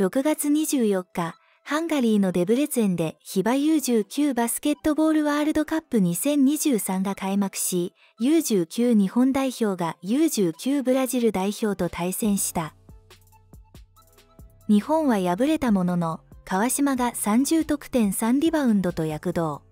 6月24日、ハンガリーのデブレツェンでヒバ U19 バスケットボールワールドカップ2023が開幕し、U19 日本代表が U19 ブラジル代表と対戦した。日本は敗れたものの、川島が30得点3リバウンドと躍動。